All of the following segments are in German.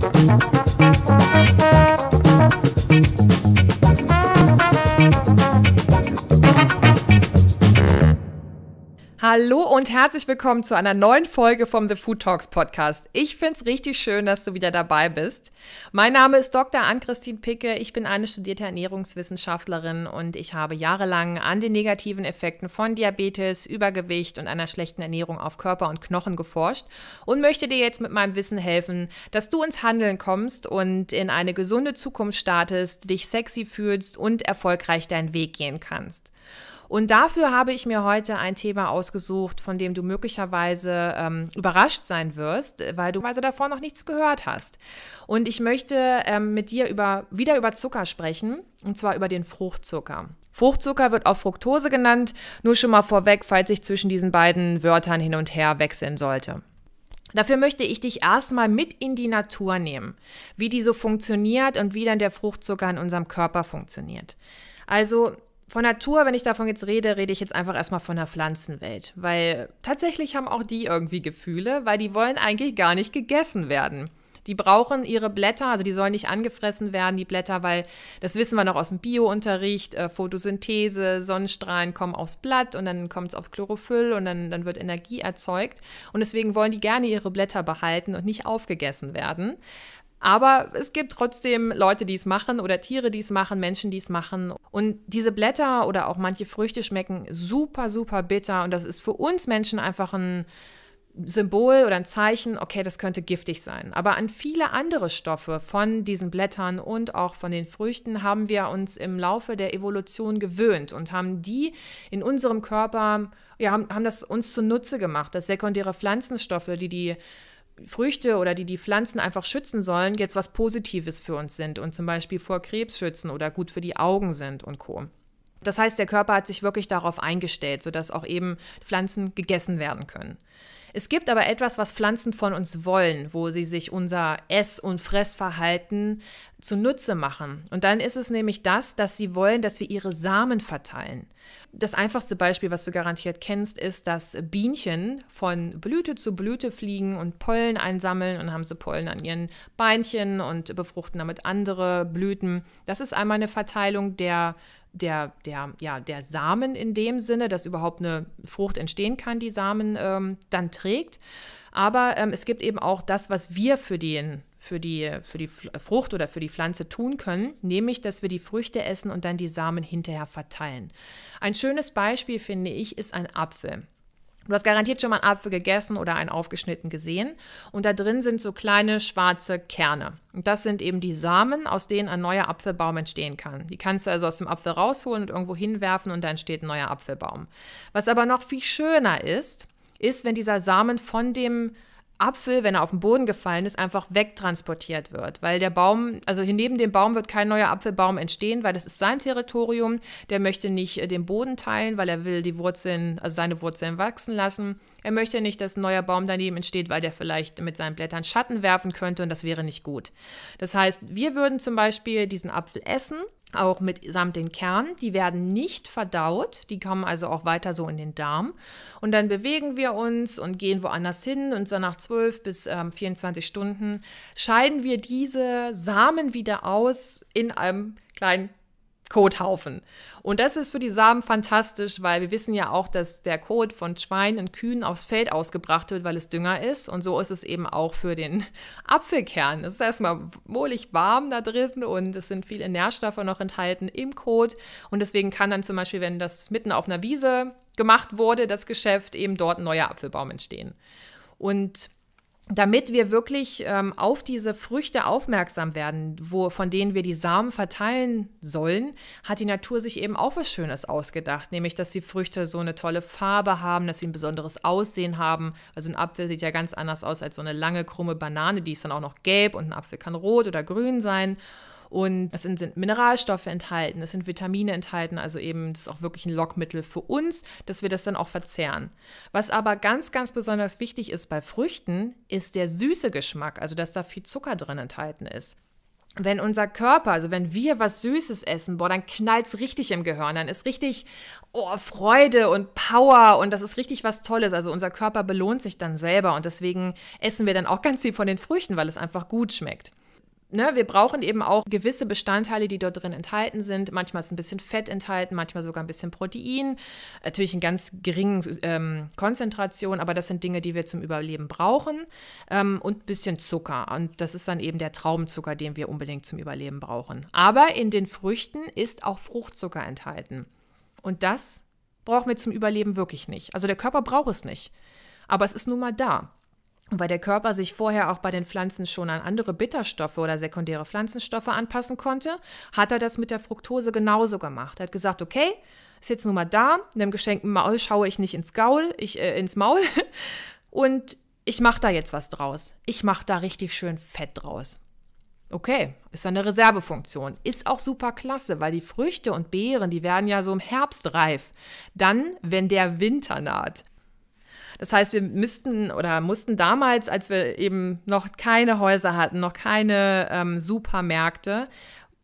Thank you. Hallo und herzlich willkommen zu einer neuen Folge vom The Food Talks Podcast. Ich finde es richtig schön, dass du wieder dabei bist. Mein Name ist Dr. Ann-Christine Picke. Ich bin eine studierte Ernährungswissenschaftlerin und ich habe jahrelang an den negativen Effekten von Diabetes, Übergewicht und einer schlechten Ernährung auf Körper und Knochen geforscht und möchte dir jetzt mit meinem Wissen helfen, dass du ins Handeln kommst und in eine gesunde Zukunft startest, dich sexy fühlst und erfolgreich deinen Weg gehen kannst. Und dafür habe ich mir heute ein Thema ausgesucht, von dem du möglicherweise ähm, überrascht sein wirst, weil du also davor noch nichts gehört hast. Und ich möchte ähm, mit dir über, wieder über Zucker sprechen, und zwar über den Fruchtzucker. Fruchtzucker wird auch Fructose genannt, nur schon mal vorweg, falls ich zwischen diesen beiden Wörtern hin und her wechseln sollte. Dafür möchte ich dich erstmal mit in die Natur nehmen, wie die so funktioniert und wie dann der Fruchtzucker in unserem Körper funktioniert. Also von Natur, wenn ich davon jetzt rede, rede ich jetzt einfach erstmal von der Pflanzenwelt, weil tatsächlich haben auch die irgendwie Gefühle, weil die wollen eigentlich gar nicht gegessen werden. Die brauchen ihre Blätter, also die sollen nicht angefressen werden, die Blätter, weil das wissen wir noch aus dem Biounterricht, äh, Photosynthese, Sonnenstrahlen kommen aufs Blatt und dann kommt es aufs Chlorophyll und dann, dann wird Energie erzeugt. Und deswegen wollen die gerne ihre Blätter behalten und nicht aufgegessen werden. Aber es gibt trotzdem Leute, die es machen oder Tiere, die es machen, Menschen, die es machen. Und diese Blätter oder auch manche Früchte schmecken super, super bitter. Und das ist für uns Menschen einfach ein Symbol oder ein Zeichen, okay, das könnte giftig sein. Aber an viele andere Stoffe von diesen Blättern und auch von den Früchten haben wir uns im Laufe der Evolution gewöhnt und haben die in unserem Körper, ja, haben, haben das uns zunutze gemacht, dass sekundäre Pflanzenstoffe, die die Früchte oder die die Pflanzen einfach schützen sollen, jetzt was Positives für uns sind und zum Beispiel vor Krebs schützen oder gut für die Augen sind und Co. Das heißt, der Körper hat sich wirklich darauf eingestellt, sodass auch eben Pflanzen gegessen werden können. Es gibt aber etwas, was Pflanzen von uns wollen, wo sie sich unser Ess- und Fressverhalten zunutze machen. Und dann ist es nämlich das, dass sie wollen, dass wir ihre Samen verteilen. Das einfachste Beispiel, was du garantiert kennst, ist, dass Bienchen von Blüte zu Blüte fliegen und Pollen einsammeln und haben sie Pollen an ihren Beinchen und befruchten damit andere Blüten. Das ist einmal eine Verteilung der der, der, ja, der Samen in dem Sinne, dass überhaupt eine Frucht entstehen kann, die Samen ähm, dann trägt. Aber ähm, es gibt eben auch das, was wir für, den, für, die, für die Frucht oder für die Pflanze tun können, nämlich, dass wir die Früchte essen und dann die Samen hinterher verteilen. Ein schönes Beispiel, finde ich, ist ein Apfel. Du hast garantiert schon mal einen Apfel gegessen oder einen aufgeschnitten gesehen. Und da drin sind so kleine schwarze Kerne. Und das sind eben die Samen, aus denen ein neuer Apfelbaum entstehen kann. Die kannst du also aus dem Apfel rausholen und irgendwo hinwerfen und dann entsteht ein neuer Apfelbaum. Was aber noch viel schöner ist, ist, wenn dieser Samen von dem Apfel, wenn er auf den Boden gefallen ist, einfach wegtransportiert wird, weil der Baum, also hier neben dem Baum wird kein neuer Apfelbaum entstehen, weil das ist sein Territorium. Der möchte nicht äh, den Boden teilen, weil er will die Wurzeln, also seine Wurzeln wachsen lassen. Er möchte nicht, dass ein neuer Baum daneben entsteht, weil der vielleicht mit seinen Blättern Schatten werfen könnte und das wäre nicht gut. Das heißt, wir würden zum Beispiel diesen Apfel essen auch mitsamt den Kernen. Die werden nicht verdaut, die kommen also auch weiter so in den Darm. Und dann bewegen wir uns und gehen woanders hin und so nach 12 bis ähm, 24 Stunden scheiden wir diese Samen wieder aus in einem kleinen Kothaufen. Und das ist für die Samen fantastisch, weil wir wissen ja auch, dass der Kot von Schweinen und Kühen aufs Feld ausgebracht wird, weil es Dünger ist. Und so ist es eben auch für den Apfelkern. Es ist erstmal wohlig warm da drin und es sind viele Nährstoffe noch enthalten im Kot. Und deswegen kann dann zum Beispiel, wenn das mitten auf einer Wiese gemacht wurde, das Geschäft eben dort ein neuer Apfelbaum entstehen. Und damit wir wirklich ähm, auf diese Früchte aufmerksam werden, wo, von denen wir die Samen verteilen sollen, hat die Natur sich eben auch was Schönes ausgedacht, nämlich dass die Früchte so eine tolle Farbe haben, dass sie ein besonderes Aussehen haben. Also ein Apfel sieht ja ganz anders aus als so eine lange, krumme Banane, die ist dann auch noch gelb und ein Apfel kann rot oder grün sein. Und es sind, sind Mineralstoffe enthalten, es sind Vitamine enthalten, also eben das ist auch wirklich ein Lockmittel für uns, dass wir das dann auch verzehren. Was aber ganz, ganz besonders wichtig ist bei Früchten, ist der süße Geschmack, also dass da viel Zucker drin enthalten ist wenn unser Körper, also wenn wir was Süßes essen, boah, dann knallt's richtig im Gehirn. Dann ist richtig oh, Freude und Power und das ist richtig was Tolles. Also unser Körper belohnt sich dann selber und deswegen essen wir dann auch ganz viel von den Früchten, weil es einfach gut schmeckt ne, wir brauchen eben auch gewisse Bestandteile, die dort drin enthalten sind. Manchmal ist ein bisschen Fett enthalten, manchmal sogar ein bisschen Protein. Natürlich in ganz geringen ähm, Konzentrationen, aber das sind Dinge, die wir zum Überleben brauchen. Ähm, und ein bisschen Zucker. Und das ist dann eben der Traubenzucker, den wir unbedingt zum Überleben brauchen. Aber in den Früchten ist auch Fruchtzucker enthalten. Und das brauchen wir zum Überleben wirklich nicht. Also der Körper braucht es nicht. Aber es ist nun mal da weil der Körper sich vorher auch bei den Pflanzen schon an andere Bitterstoffe oder sekundäre Pflanzenstoffe anpassen konnte, hat er das mit der Fructose genauso gemacht. Er hat gesagt, okay, ist jetzt nun mal da, in dem geschenkten Maul schaue ich nicht ins Gaul, ich äh, ins Maul und ich mache da jetzt was draus. Ich mache da richtig schön Fett draus. Okay, ist eine Reservefunktion. Ist auch super klasse, weil die Früchte und Beeren, die werden ja so im Herbst reif. Dann, wenn der Winter naht. Das heißt, wir müssten oder mussten damals, als wir eben noch keine Häuser hatten, noch keine ähm, Supermärkte,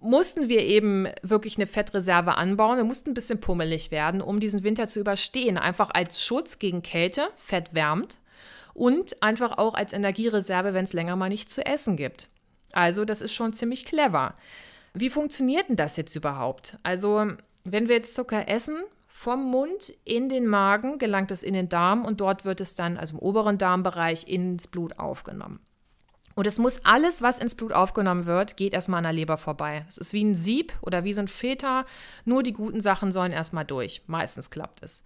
mussten wir eben wirklich eine Fettreserve anbauen. Wir mussten ein bisschen pummelig werden, um diesen Winter zu überstehen. Einfach als Schutz gegen Kälte, Fett wärmt und einfach auch als Energiereserve, wenn es länger mal nicht zu essen gibt. Also das ist schon ziemlich clever. Wie funktioniert denn das jetzt überhaupt? Also wenn wir jetzt Zucker essen, vom Mund in den Magen gelangt es in den Darm und dort wird es dann, also im oberen Darmbereich, ins Blut aufgenommen. Und es muss alles, was ins Blut aufgenommen wird, geht erstmal an der Leber vorbei. Es ist wie ein Sieb oder wie so ein Filter. Nur die guten Sachen sollen erstmal durch. Meistens klappt es.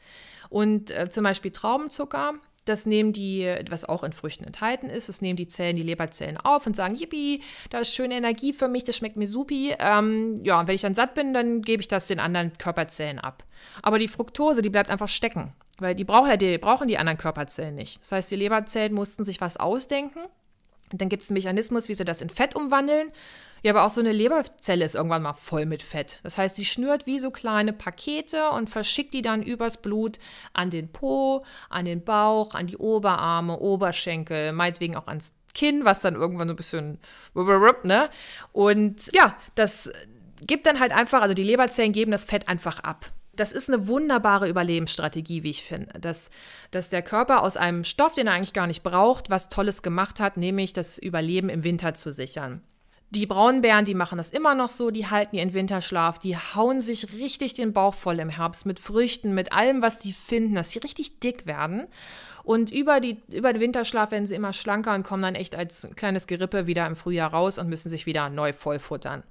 Und äh, zum Beispiel Traubenzucker das nehmen die, was auch in Früchten enthalten ist, das nehmen die Zellen, die Leberzellen auf und sagen, yippie, da ist schöne Energie für mich, das schmeckt mir supi. Ähm, ja, und wenn ich dann satt bin, dann gebe ich das den anderen Körperzellen ab. Aber die Fructose, die bleibt einfach stecken, weil die, brauch, die brauchen die anderen Körperzellen nicht. Das heißt, die Leberzellen mussten sich was ausdenken. Und dann gibt es einen Mechanismus, wie sie das in Fett umwandeln. Ja, aber auch so eine Leberzelle ist irgendwann mal voll mit Fett. Das heißt, sie schnürt wie so kleine Pakete und verschickt die dann übers Blut an den Po, an den Bauch, an die Oberarme, Oberschenkel, meinetwegen auch ans Kinn, was dann irgendwann so ein bisschen, ne? Und ja, das gibt dann halt einfach, also die Leberzellen geben das Fett einfach ab das ist eine wunderbare Überlebensstrategie, wie ich finde. Dass, dass der Körper aus einem Stoff, den er eigentlich gar nicht braucht, was Tolles gemacht hat, nämlich das Überleben im Winter zu sichern. Die Braunbären, die machen das immer noch so, die halten ihren Winterschlaf, die hauen sich richtig den Bauch voll im Herbst mit Früchten, mit allem, was die finden, dass sie richtig dick werden. Und über, die, über den Winterschlaf werden sie immer schlanker und kommen dann echt als kleines Gerippe wieder im Frühjahr raus und müssen sich wieder neu vollfuttern.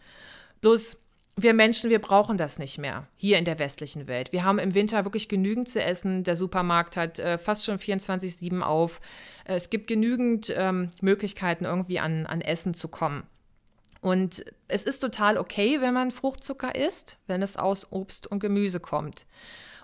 Bloß wir Menschen, wir brauchen das nicht mehr hier in der westlichen Welt. Wir haben im Winter wirklich genügend zu essen. Der Supermarkt hat äh, fast schon 24-7 auf. Äh, es gibt genügend ähm, Möglichkeiten, irgendwie an, an Essen zu kommen. Und es ist total okay, wenn man Fruchtzucker isst, wenn es aus Obst und Gemüse kommt.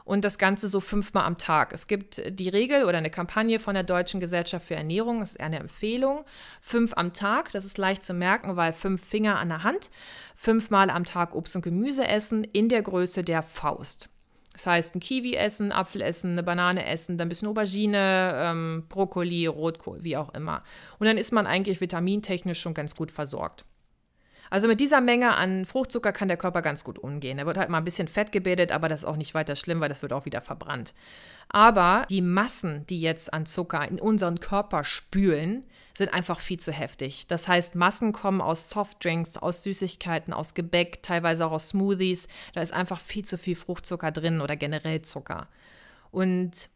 Und das Ganze so fünfmal am Tag. Es gibt die Regel oder eine Kampagne von der Deutschen Gesellschaft für Ernährung, das ist eine Empfehlung. Fünf am Tag, das ist leicht zu merken, weil fünf Finger an der Hand. Fünfmal am Tag Obst und Gemüse essen in der Größe der Faust. Das heißt, ein Kiwi essen, Apfel essen, eine Banane essen, dann ein bisschen Aubergine, ähm, Brokkoli, Rotkohl, wie auch immer. Und dann ist man eigentlich vitamintechnisch schon ganz gut versorgt. Also mit dieser Menge an Fruchtzucker kann der Körper ganz gut umgehen. Er wird halt mal ein bisschen Fett gebildet, aber das ist auch nicht weiter schlimm, weil das wird auch wieder verbrannt. Aber die Massen, die jetzt an Zucker in unseren Körper spülen, sind einfach viel zu heftig. Das heißt, Massen kommen aus Softdrinks, aus Süßigkeiten, aus Gebäck, teilweise auch aus Smoothies. Da ist einfach viel zu viel Fruchtzucker drin oder generell Zucker. Und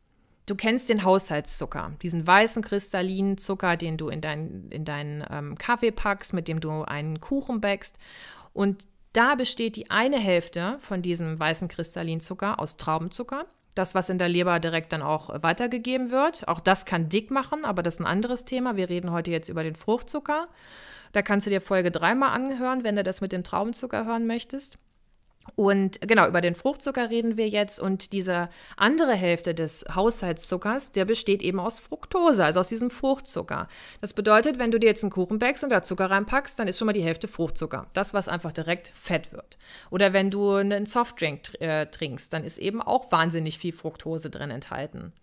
Du kennst den Haushaltszucker, diesen weißen kristallinen Zucker, den du in, dein, in deinen ähm, Kaffee packst, mit dem du einen Kuchen bäckst. Und da besteht die eine Hälfte von diesem weißen kristallinen Zucker aus Traubenzucker. Das, was in der Leber direkt dann auch weitergegeben wird. Auch das kann dick machen, aber das ist ein anderes Thema. Wir reden heute jetzt über den Fruchtzucker. Da kannst du dir Folge dreimal anhören, wenn du das mit dem Traubenzucker hören möchtest. Und genau, über den Fruchtzucker reden wir jetzt. Und diese andere Hälfte des Haushaltszuckers, der besteht eben aus Fructose, also aus diesem Fruchtzucker. Das bedeutet, wenn du dir jetzt einen Kuchen backst und da Zucker reinpackst, dann ist schon mal die Hälfte Fruchtzucker. Das, was einfach direkt fett wird. Oder wenn du einen Softdrink äh, trinkst, dann ist eben auch wahnsinnig viel Fructose drin enthalten.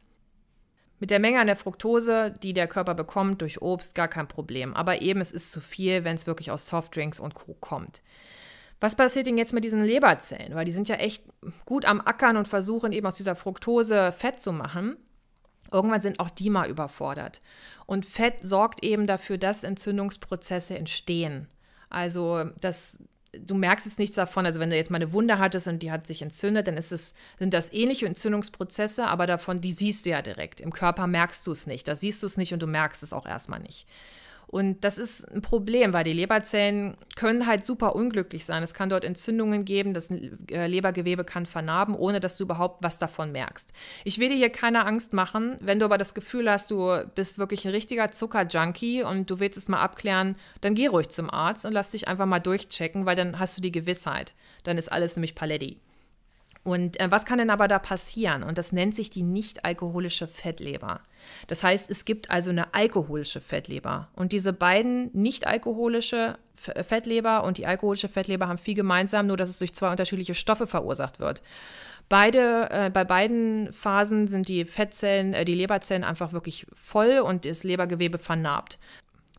Mit der Menge an der Fructose, die der Körper bekommt durch Obst, gar kein Problem. Aber eben, es ist zu viel, wenn es wirklich aus Softdrinks und Co. kommt. Was passiert denn jetzt mit diesen Leberzellen? Weil die sind ja echt gut am Ackern und versuchen eben aus dieser Fructose Fett zu machen. Irgendwann sind auch die mal überfordert. Und Fett sorgt eben dafür, dass Entzündungsprozesse entstehen. Also das, du merkst jetzt nichts davon. Also wenn du jetzt mal eine Wunde hattest und die hat sich entzündet, dann es, sind das ähnliche Entzündungsprozesse, aber davon, die siehst du ja direkt. Im Körper merkst du es nicht. Da siehst du es nicht und du merkst es auch erstmal nicht. Und das ist ein Problem, weil die Leberzellen können halt super unglücklich sein. Es kann dort Entzündungen geben, das äh, Lebergewebe kann vernarben, ohne dass du überhaupt was davon merkst. Ich will dir hier keine Angst machen, wenn du aber das Gefühl hast, du bist wirklich ein richtiger Zuckerjunkie und du willst es mal abklären, dann geh ruhig zum Arzt und lass dich einfach mal durchchecken, weil dann hast du die Gewissheit. Dann ist alles nämlich Paletti. Und äh, was kann denn aber da passieren? Und das nennt sich die nicht-alkoholische Fettleber. Das heißt, es gibt also eine alkoholische Fettleber. Und diese beiden nicht-alkoholische äh, Fettleber und die alkoholische Fettleber haben viel gemeinsam, nur dass es durch zwei unterschiedliche Stoffe verursacht wird. Beide, äh, bei beiden Phasen sind die Fettzellen, äh, die Leberzellen einfach wirklich voll und das Lebergewebe vernarbt.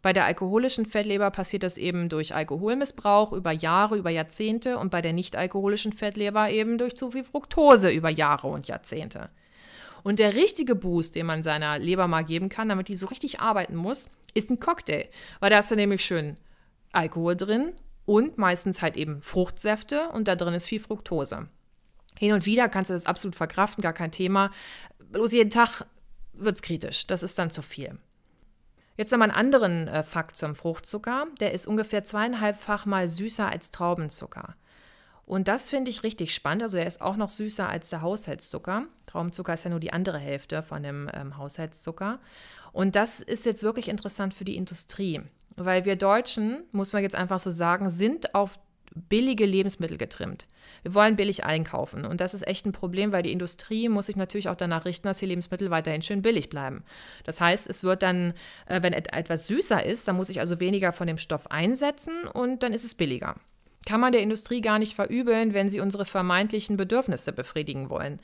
Bei der alkoholischen Fettleber passiert das eben durch Alkoholmissbrauch über Jahre, über Jahrzehnte und bei der nicht-alkoholischen Fettleber eben durch zu viel Fructose über Jahre und Jahrzehnte. Und der richtige Boost, den man seiner Leber mal geben kann, damit die so richtig arbeiten muss, ist ein Cocktail. Weil da ist dann nämlich schön Alkohol drin und meistens halt eben Fruchtsäfte und da drin ist viel Fructose. Hin und wieder kannst du das absolut verkraften, gar kein Thema. Bloß jeden Tag wird es kritisch. Das ist dann zu viel. Jetzt nochmal einen anderen äh, Fakt zum Fruchtzucker. Der ist ungefähr zweieinhalbfach mal süßer als Traubenzucker. Und das finde ich richtig spannend. Also er ist auch noch süßer als der Haushaltszucker. Traubenzucker ist ja nur die andere Hälfte von dem ähm, Haushaltszucker. Und das ist jetzt wirklich interessant für die Industrie, weil wir Deutschen, muss man jetzt einfach so sagen, sind auf billige Lebensmittel getrimmt. Wir wollen billig einkaufen und das ist echt ein Problem, weil die Industrie muss sich natürlich auch danach richten, dass die Lebensmittel weiterhin schön billig bleiben. Das heißt, es wird dann, äh, wenn etwas süßer ist, dann muss ich also weniger von dem Stoff einsetzen und dann ist es billiger. Kann man der Industrie gar nicht verübeln, wenn sie unsere vermeintlichen Bedürfnisse befriedigen wollen.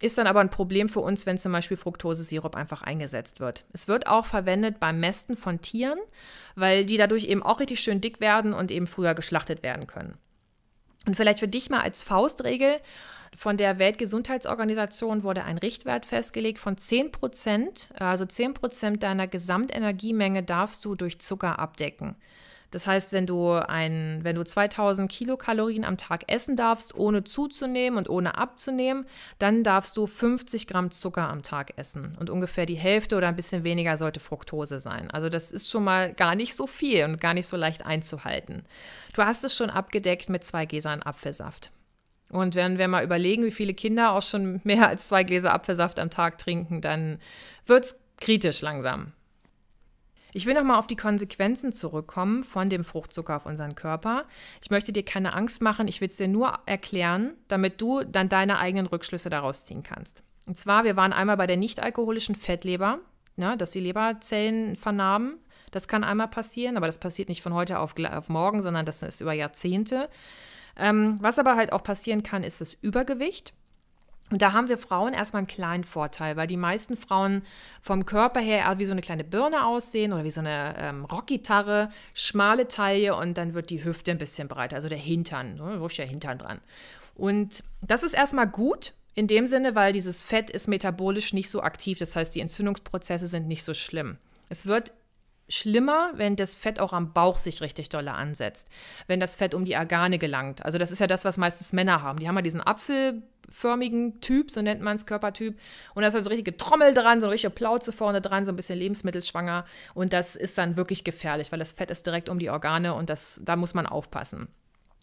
Ist dann aber ein Problem für uns, wenn zum Beispiel Fructosesirup einfach eingesetzt wird. Es wird auch verwendet beim Mästen von Tieren, weil die dadurch eben auch richtig schön dick werden und eben früher geschlachtet werden können. Und vielleicht für dich mal als Faustregel, von der Weltgesundheitsorganisation wurde ein Richtwert festgelegt von 10 Prozent, also 10 Prozent deiner Gesamtenergiemenge darfst du durch Zucker abdecken. Das heißt, wenn du, ein, wenn du 2000 Kilokalorien am Tag essen darfst, ohne zuzunehmen und ohne abzunehmen, dann darfst du 50 Gramm Zucker am Tag essen. Und ungefähr die Hälfte oder ein bisschen weniger sollte Fructose sein. Also das ist schon mal gar nicht so viel und gar nicht so leicht einzuhalten. Du hast es schon abgedeckt mit zwei Gläsern Apfelsaft. Und wenn wir mal überlegen, wie viele Kinder auch schon mehr als zwei Gläser Apfelsaft am Tag trinken, dann wird es kritisch langsam. Ich will nochmal auf die Konsequenzen zurückkommen von dem Fruchtzucker auf unseren Körper. Ich möchte dir keine Angst machen, ich will es dir nur erklären, damit du dann deine eigenen Rückschlüsse daraus ziehen kannst. Und zwar, wir waren einmal bei der nichtalkoholischen Fettleber, ne, dass die Leberzellen vernarben. Das kann einmal passieren, aber das passiert nicht von heute auf, auf morgen, sondern das ist über Jahrzehnte. Ähm, was aber halt auch passieren kann, ist das Übergewicht. Und da haben wir Frauen erstmal einen kleinen Vorteil, weil die meisten Frauen vom Körper her eher wie so eine kleine Birne aussehen oder wie so eine ähm, Rockgitarre, schmale Taille und dann wird die Hüfte ein bisschen breiter, also der Hintern, so, wo ist der Hintern dran? Und das ist erstmal gut in dem Sinne, weil dieses Fett ist metabolisch nicht so aktiv, das heißt, die Entzündungsprozesse sind nicht so schlimm. Es wird schlimmer, wenn das Fett auch am Bauch sich richtig doll ansetzt, wenn das Fett um die Organe gelangt. Also das ist ja das, was meistens Männer haben. Die haben ja diesen apfelförmigen Typ, so nennt man es Körpertyp. Und da ist also richtige Trommel dran, so eine richtige Plauze vorne dran, so ein bisschen lebensmittelschwanger. Und das ist dann wirklich gefährlich, weil das Fett ist direkt um die Organe und das, da muss man aufpassen.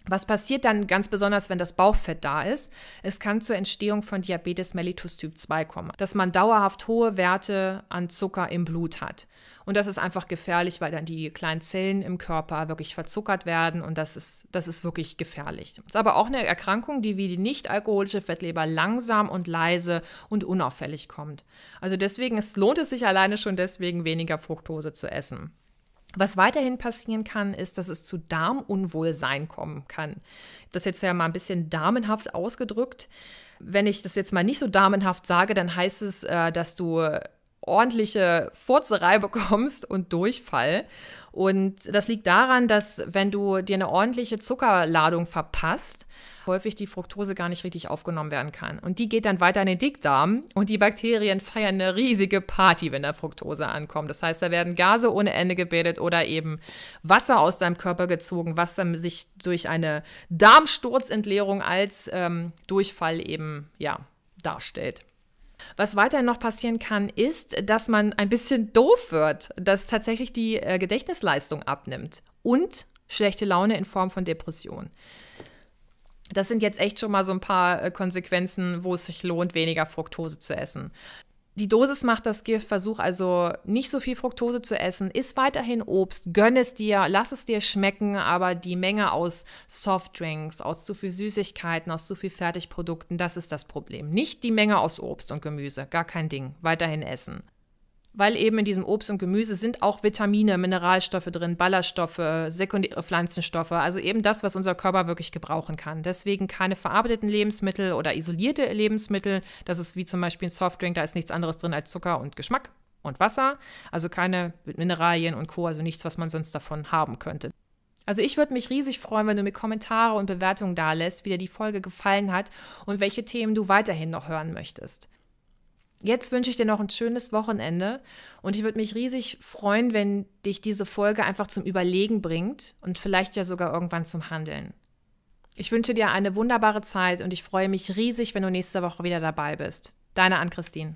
Was passiert dann ganz besonders, wenn das Bauchfett da ist? Es kann zur Entstehung von Diabetes mellitus Typ 2 kommen, dass man dauerhaft hohe Werte an Zucker im Blut hat. Und das ist einfach gefährlich, weil dann die kleinen Zellen im Körper wirklich verzuckert werden und das ist, das ist wirklich gefährlich. Es ist aber auch eine Erkrankung, die wie die nicht-alkoholische Fettleber langsam und leise und unauffällig kommt. Also deswegen es lohnt es sich alleine schon deswegen, weniger Fructose zu essen. Was weiterhin passieren kann, ist, dass es zu Darmunwohlsein kommen kann. Das jetzt ja mal ein bisschen damenhaft ausgedrückt. Wenn ich das jetzt mal nicht so damenhaft sage, dann heißt es, äh, dass du ordentliche Furzerei bekommst und Durchfall. Und das liegt daran, dass wenn du dir eine ordentliche Zuckerladung verpasst, häufig die Fructose gar nicht richtig aufgenommen werden kann. Und die geht dann weiter in den Dickdarm und die Bakterien feiern eine riesige Party, wenn da Fructose ankommt. Das heißt, da werden Gase ohne Ende gebildet oder eben Wasser aus deinem Körper gezogen, was dann sich durch eine Darmsturzentleerung als ähm, Durchfall eben ja, darstellt. Was weiterhin noch passieren kann, ist, dass man ein bisschen doof wird, dass tatsächlich die äh, Gedächtnisleistung abnimmt und schlechte Laune in Form von Depression. Das sind jetzt echt schon mal so ein paar äh, Konsequenzen, wo es sich lohnt, weniger Fructose zu essen. Die Dosis macht das Gift. Versuch also nicht so viel Fructose zu essen. Iss weiterhin Obst, gönn es dir, lass es dir schmecken, aber die Menge aus Softdrinks, aus zu viel Süßigkeiten, aus zu viel Fertigprodukten, das ist das Problem. Nicht die Menge aus Obst und Gemüse, gar kein Ding. Weiterhin essen weil eben in diesem Obst und Gemüse sind auch Vitamine, Mineralstoffe drin, Ballaststoffe, sekundäre äh, Pflanzenstoffe, also eben das, was unser Körper wirklich gebrauchen kann. Deswegen keine verarbeiteten Lebensmittel oder isolierte Lebensmittel. Das ist wie zum Beispiel ein Softdrink, da ist nichts anderes drin als Zucker und Geschmack und Wasser. Also keine Mineralien und Co., also nichts, was man sonst davon haben könnte. Also ich würde mich riesig freuen, wenn du mir Kommentare und Bewertungen da lässt, wie dir die Folge gefallen hat und welche Themen du weiterhin noch hören möchtest. Jetzt wünsche ich dir noch ein schönes Wochenende und ich würde mich riesig freuen, wenn dich diese Folge einfach zum Überlegen bringt und vielleicht ja sogar irgendwann zum Handeln. Ich wünsche dir eine wunderbare Zeit und ich freue mich riesig, wenn du nächste Woche wieder dabei bist. Deine Ann-Christine.